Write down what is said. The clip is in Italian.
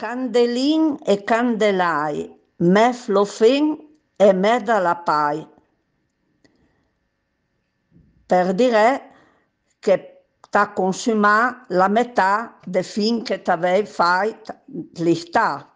Candelin e candelai, me flofin e me dalla pai. Per dire che t'ha consumato la metà del fin che ti avevi fatto l'istà.